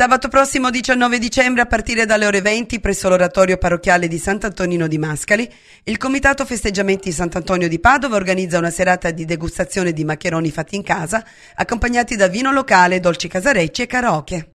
Sabato prossimo 19 dicembre a partire dalle ore 20 presso l'oratorio parrocchiale di Sant'Antonino di Mascali, il Comitato Festeggiamenti Sant'Antonio di Padova organizza una serata di degustazione di maccheroni fatti in casa, accompagnati da vino locale, dolci casarecci e karaoke.